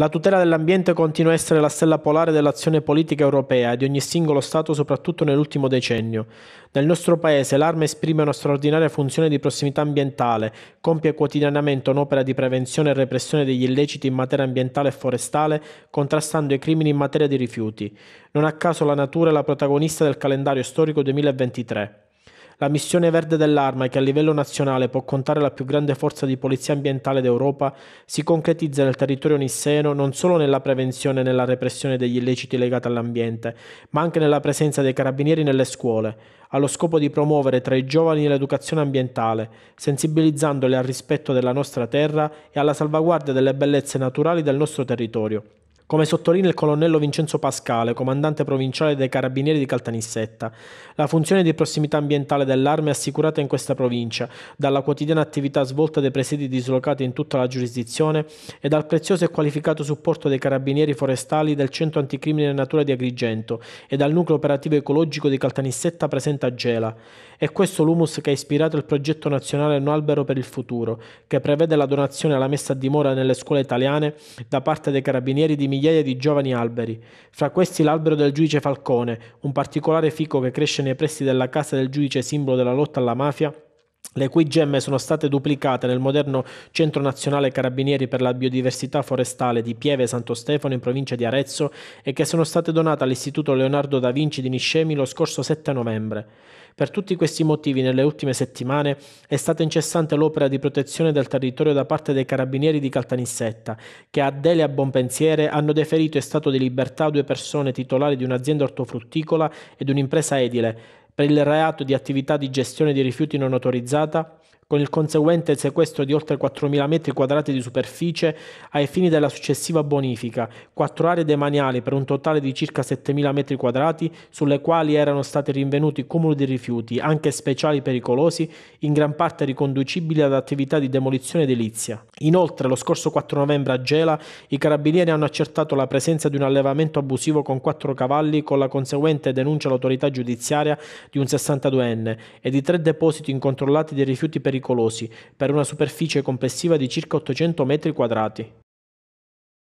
La tutela dell'ambiente continua a essere la stella polare dell'azione politica europea e di ogni singolo Stato soprattutto nell'ultimo decennio. Nel nostro Paese l'Arma esprime una straordinaria funzione di prossimità ambientale, compie quotidianamente un'opera di prevenzione e repressione degli illeciti in materia ambientale e forestale, contrastando i crimini in materia di rifiuti. Non a caso la natura è la protagonista del calendario storico 2023. La missione verde dell'Arma, che a livello nazionale può contare la più grande forza di polizia ambientale d'Europa, si concretizza nel territorio nisseno non solo nella prevenzione e nella repressione degli illeciti legati all'ambiente, ma anche nella presenza dei carabinieri nelle scuole, allo scopo di promuovere tra i giovani l'educazione ambientale, sensibilizzandoli al rispetto della nostra terra e alla salvaguardia delle bellezze naturali del nostro territorio come sottolinea il colonnello Vincenzo Pascale, comandante provinciale dei Carabinieri di Caltanissetta. La funzione di prossimità ambientale dell'arma è assicurata in questa provincia dalla quotidiana attività svolta dai presidi dislocati in tutta la giurisdizione e dal prezioso e qualificato supporto dei Carabinieri forestali del Centro Anticrimine Natura di Agrigento e dal nucleo operativo ecologico di Caltanissetta presente a Gela. È questo l'humus che ha ispirato il progetto nazionale Un albero per il futuro, che prevede la donazione alla messa a dimora nelle scuole italiane da parte dei Carabinieri di migliaia migliaia di giovani alberi, fra questi l'albero del giudice Falcone, un particolare fico che cresce nei pressi della casa del giudice simbolo della lotta alla mafia le cui gemme sono state duplicate nel moderno Centro Nazionale Carabinieri per la Biodiversità Forestale di Pieve Santo Stefano in provincia di Arezzo e che sono state donate all'Istituto Leonardo da Vinci di Niscemi lo scorso 7 novembre. Per tutti questi motivi nelle ultime settimane è stata incessante l'opera di protezione del territorio da parte dei carabinieri di Caltanissetta, che a Dele a Bonpensiere hanno deferito in stato di libertà due persone titolari di un'azienda ortofrutticola ed un'impresa edile, per il reato di attività di gestione di rifiuti non autorizzata con il conseguente sequestro di oltre 4.000 metri quadrati di superficie ai fini della successiva bonifica, quattro aree demaniali per un totale di circa 7.000 metri quadrati, sulle quali erano stati rinvenuti cumuli di rifiuti, anche speciali pericolosi, in gran parte riconducibili ad attività di demolizione edilizia. Inoltre, lo scorso 4 novembre a Gela, i carabinieri hanno accertato la presenza di un allevamento abusivo con quattro cavalli, con la conseguente denuncia all'autorità giudiziaria di un 62enne e di tre depositi incontrollati di rifiuti pericolosi pericolosi per una superficie complessiva di circa 800 metri quadrati.